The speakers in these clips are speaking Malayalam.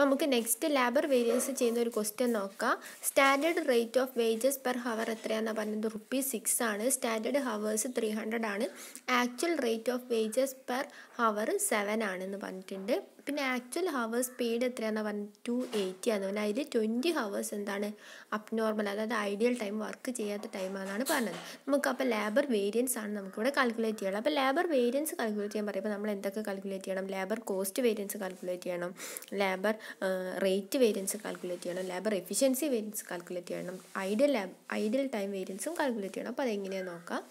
നമുക്ക് നെക്സ്റ്റ് ലേബർ വേരിയൻസ് ചെയ്യുന്ന ഒരു ക്വസ്റ്റ്യൻ നോക്കാം standard rate of wages per hour എത്രയാണെന്ന് പറഞ്ഞത് റുപ്പീസ് സിക്സ് ആണ് സ്റ്റാൻഡേർഡ് ഹവേഴ്സ് ത്രീ ഹൺഡ്രഡ് ആണ് actual rate of wages per hour seven ആണെന്ന് പറഞ്ഞിട്ടുണ്ട് പിന്നെ ആക്ച്വൽ ഹവേഴ്സ് പെയ്ഡ് എത്രയാണെന്ന് പറഞ്ഞാൽ ടു എയ്റ്റി ആണ് പറഞ്ഞാൽ അതിൽ ട്വൻറ്റി ഹവേഴ്സ് എന്താണ് അബ്നോർമൽ അതായത് ഐഡിയൽ ടൈം വർക്ക് ചെയ്യാത്ത ടൈമാണെന്നാണ് പറഞ്ഞത് നമുക്ക് അപ്പോൾ ലേബർ വേരിയൻസ് ആണ് നമുക്കിവിടെ കാൽക്കുലേറ്റ് ചെയ്യണം അപ്പോൾ ലേബർ വേരിയൻസ് കാൽക്കുലേറ്റ് ചെയ്യാൻ പറയുമ്പോൾ നമ്മൾ എന്തൊക്കെ കാൽക്കുലേറ്റ് ചെയ്യണം ലേബർ കോസ്റ്റ് വേരിയൻസ് കാൽക്കുലേറ്റ് ചെയ്യണം ലേബർ റേറ്റ് വേരിയൻസ് കാൽക്കുലേറ്റ് ചെയ്യണം ലേബർ എഫിഷ്യൻസി വേരിയൻസ് കാൽക്കുലേറ്റ് ചെയ്യണം ഐഡിയൽ ഐഡിയൽ ടൈം വേരിയൻസും കാൽക്കുലേറ്റ് ചെയ്യണം അപ്പോൾ അതെങ്ങനെയാണ് നോക്കാം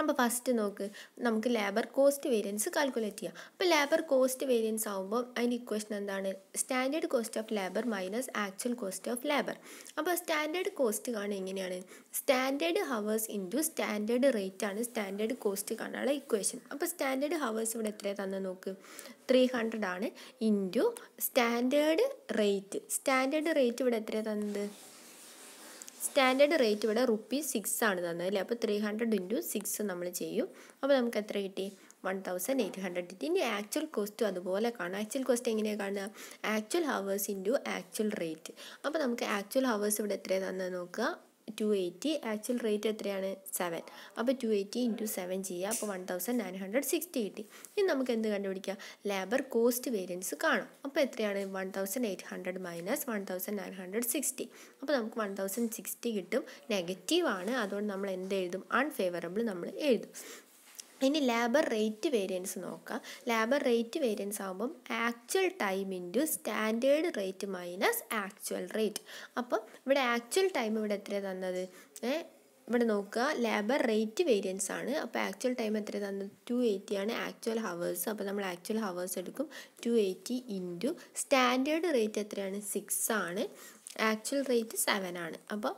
അപ്പോൾ ഫസ്റ്റ് നോക്ക് നമുക്ക് ലേബർ കോസ്റ്റ് വേരിയൻസ് കാൽക്കുലേറ്റ് ചെയ്യാം അപ്പോൾ ലേബർ കോസ്റ്റ് വേരിയൻസ് ആകുമ്പോൾ അതിൻ്റെ ഇക്വേഷൻ എന്താണ് standard cost of labour minus actual cost of labour അപ്പോൾ സ്റ്റാൻഡേർഡ് കോസ്റ്റ് കാണാൻ എങ്ങനെയാണ് standard hours into standard rate ആണ് സ്റ്റാൻഡേർഡ് കോസ്റ്റ് കാണാനുള്ള ഇക്വേഷൻ അപ്പോൾ സ്റ്റാൻഡേർഡ് ഹവേഴ്സ് ഇവിടെ എത്ര തന്നെ നോക്ക് ത്രീ ഹൺഡ്രഡ് ആണ് into standard rate standard rate ഇവിടെ എത്ര തന്നത് സ്റ്റാൻഡേർഡ് റേറ്റ് ഇവിടെ റുപ്പീ സിക്സ് ആണ് തന്നത് അല്ലേ അപ്പോൾ ത്രീ ഹൺഡ്രഡ് ഇൻറ്റു സിക്സ് നമ്മൾ ചെയ്യും അപ്പോൾ നമുക്ക് എത്ര കിട്ടി വൺ തൗസൻഡ് എയ്റ്റ് ഹൺഡ്രഡ് കിട്ടി ഇനി ആക്ച്വൽ കോസ്റ്റും അതുപോലെ കാണാം ആക്ച്വൽ കോസ്റ്റ് എങ്ങനെയാണ് കാണുക actual hours into actual rate അപ്പോൾ നമുക്ക് ആക്ച്വൽ ഹവേഴ്സ് ഇവിടെ എത്രയാണ് തന്നത് നോക്കുക ടു എയ്റ്റി ആക്ച്വൽ റേറ്റ് എത്രയാണ് സെവൻ അപ്പോൾ ടു എയ്റ്റി ഇൻറ്റു സെവൻ ചെയ്യുക അപ്പോൾ one thousand nine hundred sixty കിട്ടി ഇനി നമുക്ക് എന്ത് കണ്ടുപിടിക്കുക ലേബർ കോസ്റ്റ് വേരിയൻസ് കാണും അപ്പോൾ എത്രയാണ് one thousand eight hundred minus one thousand nine hundred sixty അപ്പോൾ നമുക്ക് വൺ തൗസൻഡ് സിക്സ്റ്റി കിട്ടും നെഗറ്റീവ് ആണ് അതുകൊണ്ട് നമ്മൾ എന്ത് എഴുതും അൺഫേവറബിൾ നമ്മൾ എഴുതും ഇനി ലേബർ റേറ്റ് വേരിയൻസ് നോക്കാം ലേബർ റേറ്റ് വേരിയൻസ് ആകുമ്പം actual time into standard rate minus actual rate അപ്പം ഇവിടെ ആക്ച്വൽ ടൈം ഇവിടെ എത്ര തന്നത് ഇവിടെ നോക്കുക ലേബർ റേറ്റ് വേരിയൻസ് ആണ് അപ്പോൾ ആക്ച്വൽ ടൈം എത്ര തന്നത് ടു എയ്റ്റി ആണ് ആക്ച്വൽ ഹവേഴ്സ് അപ്പോൾ നമ്മൾ ആക്ച്വൽ ഹവേഴ്സ് എടുക്കും two eighty into standard rate എത്രയാണ് സിക്സ് ആണ് ആക്ച്വൽ റേറ്റ് സെവൻ ആണ് അപ്പോൾ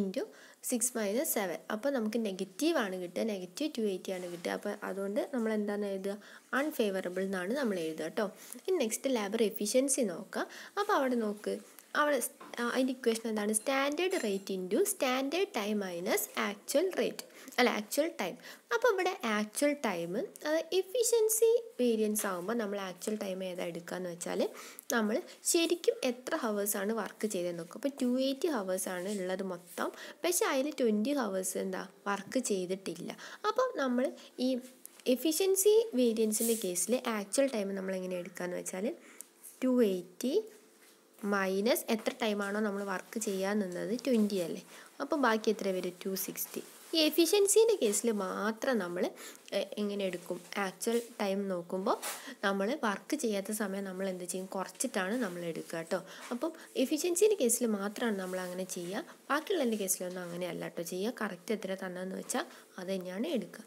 ഇൻറ്റു സിക്സ് മൈനസ് സെവൻ അപ്പോൾ നമുക്ക് നെഗറ്റീവ് ആണ് കിട്ടുക നെഗറ്റീവ് ടു എയ്റ്റി ആണ് കിട്ടുക അപ്പോൾ അതുകൊണ്ട് നമ്മൾ എന്താണ് എഴുതുക അൺഫേവറബിൾ എന്നാണ് നമ്മൾ എഴുതുക കേട്ടോ ഇനി നെക്സ്റ്റ് ലാബർ എഫിഷ്യൻസി നോക്കുക അപ്പോൾ അവിടെ നോക്ക് അവിടെ അതിൻ്റെ ഇക്വേഷൻ എന്താണ് standard rate into standard time minus actual rate അല്ല ആക്ച്വൽ ടൈം അപ്പോൾ ഇവിടെ ആക്ച്വൽ ടൈം അത് എഫിഷ്യൻസി വേരിയൻസ് ആകുമ്പോൾ നമ്മൾ ആക്ച്വൽ ടൈം ഏതാ എടുക്കുകയെന്ന് വെച്ചാൽ നമ്മൾ ശരിക്കും എത്ര ഹവേഴ്സാണ് വർക്ക് ചെയ്തത് നോക്കും അപ്പോൾ ടു എയ്റ്റി ഹവേഴ്സാണ് ഉള്ളത് മൊത്തം പക്ഷേ അതിൽ ട്വൻറ്റി ഹവേഴ്സ് എന്താ വർക്ക് ചെയ്തിട്ടില്ല അപ്പോൾ നമ്മൾ ഈ എഫിഷ്യൻസി വേരിയൻസിൻ്റെ കേസിൽ ആക്ച്വൽ ടൈം നമ്മൾ എങ്ങനെ എടുക്കുകയെന്ന് വെച്ചാൽ ടു എയ്റ്റി മൈനസ് എത്ര ടൈമാണോ നമ്മൾ വർക്ക് ചെയ്യാൻ നിന്നത് ട്വൻറ്റി അല്ലേ അപ്പം ബാക്കി എത്ര വരും ടു സിക്സ്റ്റി ഈ എഫിഷ്യൻസിൻ്റെ കേസിൽ മാത്രം നമ്മൾ എങ്ങനെ എടുക്കും ആക്ച്വൽ ടൈം നോക്കുമ്പോൾ നമ്മൾ വർക്ക് ചെയ്യാത്ത സമയം നമ്മൾ എന്ത് ചെയ്യും കുറച്ചിട്ടാണ് നമ്മൾ എടുക്കുക കേട്ടോ അപ്പം എഫിഷ്യൻസിൻ്റെ കേസിൽ മാത്രമാണ് നമ്മൾ അങ്ങനെ ചെയ്യുക ബാക്കിയുള്ളതിൻ്റെ കേസിലൊന്നും അല്ല കേട്ടോ ചെയ്യുക കറക്റ്റ് എത്ര തന്നതെന്ന് വെച്ചാൽ അത് തന്നെയാണ് എടുക്കുക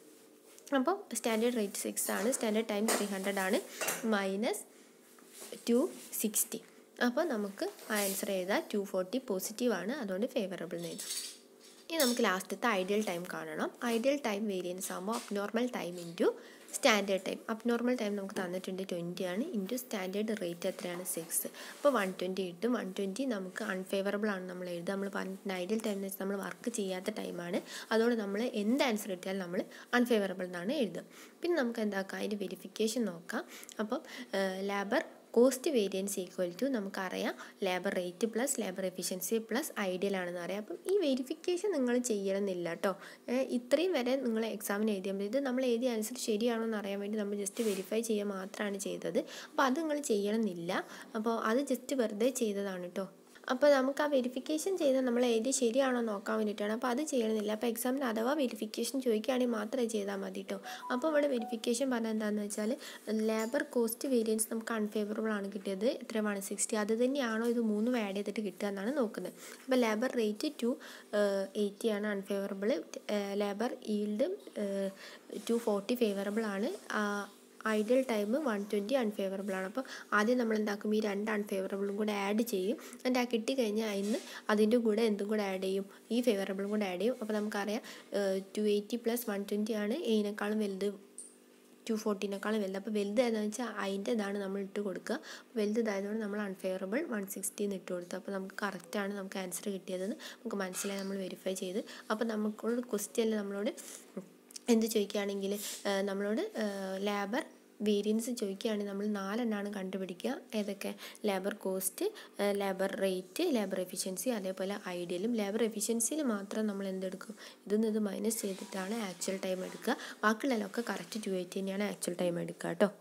അപ്പോൾ സ്റ്റാൻഡേർഡ് റേറ്റ് സിക്സ് ആണ് സ്റ്റാൻഡേർഡ് ടൈം ത്രീ ഹൺഡ്രഡ് ആണ് മൈനസ് ടു സിക്സ്റ്റി അപ്പോൾ നമുക്ക് ആൻസർ ചെയ്താൽ ടു ഫോർട്ടി ആണ് അതുകൊണ്ട് ഫേവറബിൾ എന്ന് എഴുതാം ഇനി നമുക്ക് ലാസ്റ്റത്തെ ഐഡിയൽ ടൈം കാണണം ഐഡിയൽ ടൈം വേരിയൻസ് ആകുമ്പോൾ abnormal time into standard time abnormal time നമുക്ക് തന്നിട്ടുണ്ട് ട്വൻറ്റി ആണ് ഇൻറ്റു സ്റ്റാൻഡേർഡ് റേറ്റ് എത്രയാണ് സിക്സ് അപ്പോൾ വൺ ട്വൻറ്റി കിട്ടും വൺ ട്വൻറ്റി നമുക്ക് അൺഫേവറബിൾ ആണ് നമ്മൾ എഴുതുക നമ്മൾ പറഞ്ഞിട്ടുണ്ട് ഐഡിയൽ ടൈം എന്ന് വെച്ചാൽ നമ്മൾ വർക്ക് ചെയ്യാത്ത ടൈമാണ് അതുകൊണ്ട് നമ്മൾ എന്ത് ആൻസർ കിട്ടിയാലും നമ്മൾ അൺഫേവറബിൾ എന്നാണ് എഴുതുക പിന്നെ നമുക്ക് എന്താക്കാം അതിൻ്റെ വെരിഫിക്കേഷൻ നോക്കാം അപ്പം labour cost variance equal to നമുക്കറിയാം labour rate plus labour efficiency plus ideal ആണെന്ന് അറിയാം അപ്പം ഈ വെരിഫിക്കേഷൻ നിങ്ങൾ ചെയ്യണമെന്നില്ല കേട്ടോ ഇത്രയും വരെ നിങ്ങൾ എക്സാമിന് എഴുതിയാൽ മതി ഇത് നമ്മൾ എഴുതിയ ആൻസർ ശരിയാണോ എന്ന് അറിയാൻ വേണ്ടി നമ്മൾ ജസ്റ്റ് വെരിഫൈ ചെയ്യാൻ മാത്രമാണ് ചെയ്തത് അപ്പോൾ അത് നിങ്ങൾ ചെയ്യണമെന്നില്ല അപ്പോൾ അത് ജസ്റ്റ് വെറുതെ ചെയ്തതാണ് കേട്ടോ അപ്പോൾ നമുക്ക് ആ വെരിഫിക്കേഷൻ ചെയ്ത് നമ്മൾ എഴുതി ശരിയാണോ നോക്കാൻ വേണ്ടിയിട്ടാണ് അപ്പോൾ അത് ചെയ്യണമെന്നില്ല അപ്പോൾ എക്സാമിന് അഥവാ വെരിഫിക്കേഷൻ ചോദിക്കുകയാണെങ്കിൽ മാത്രമേ ചെയ്താൽ മതി കേട്ടോ അപ്പോൾ ഇവിടെ വെരിഫിക്കേഷൻ പറഞ്ഞാൽ എന്താണെന്ന് വെച്ചാൽ ലേബർ കോസ്റ്റ് വേരിയൻസ് നമുക്ക് അൺഫേവറബിൾ ആണ് കിട്ടിയത് എത്ര വൺ സിക്സ്റ്റി അത് തന്നെയാണോ ഇത് മൂന്നും ആഡ് ചെയ്തിട്ട് കിട്ടുക എന്നാണ് നോക്കുന്നത് അപ്പോൾ ലേബർ റേറ്റ് ടു എയ്റ്റി ആണ് unfavourable labour yield two forty favourable ആണ് ഐഡിയൽ ടൈം വൺ ട്വൻറ്റി ആണ് അപ്പോൾ ആദ്യം നമ്മൾ എന്താക്കും ഈ രണ്ട് അൺഫേവറബിളും കൂടെ ആഡ് ചെയ്യും എന്നിട്ട് ആ കിട്ടിക്കഴിഞ്ഞാൽ അതിന് അതിൻ്റെ കൂടെ എന്തും കൂടെ ആഡ് ചെയ്യും ഈ ഫേവറബിളും കൂടെ ആഡ് ചെയ്യും അപ്പോൾ നമുക്കറിയാം two eighty plus one twenty ആണ് എയിനേക്കാളും വലുത് ടു ഫോർട്ടീനേക്കാളും വലുത് അപ്പോൾ വലുത് ഏതാണെന്ന് വെച്ചാൽ അതിൻ്റെ ഇതാണ് നമ്മൾ ഇട്ട് കൊടുക്കുക ഇതായതുകൊണ്ട് നമ്മൾ അൺഫേവറബിൾ വൺ സിക്സ്റ്റീന്ന് ഇട്ട് കൊടുത്തു അപ്പോൾ നമുക്ക് കറക്റ്റാണ് നമുക്ക് ആൻസർ കിട്ടിയതെന്ന് നമുക്ക് മനസ്സിലായി നമ്മൾ വെരിഫൈ ചെയ്ത് അപ്പോൾ നമുക്കുള്ള ക്വസ്റ്റ്യൻ നമ്മളോട് എന്ത് ചോദിക്കുകയാണെങ്കിൽ നമ്മളോട് ലേബർ വേരിയൻസ് ചോദിക്കുകയാണെങ്കിൽ നമ്മൾ നാലെണ്ണമാണ് കണ്ടുപിടിക്കുക ഏതൊക്കെ labour cost labour rate labour efficiency അതേപോലെ ഐഡിയലും ലേബർ എഫിഷ്യൻസിയിൽ മാത്രം നമ്മൾ എന്തെടുക്കും ഇതൊന്നും ഇത് മൈനസ് ചെയ്തിട്ടാണ് ആക്ച്വൽ ടൈം എടുക്കുക ബാക്കിയുള്ളതിലൊക്കെ കറക്റ്റ് ടു എയ്റ്റ് തന്നെയാണ് ആക്ച്വൽ ടൈം എടുക്കുക കേട്ടോ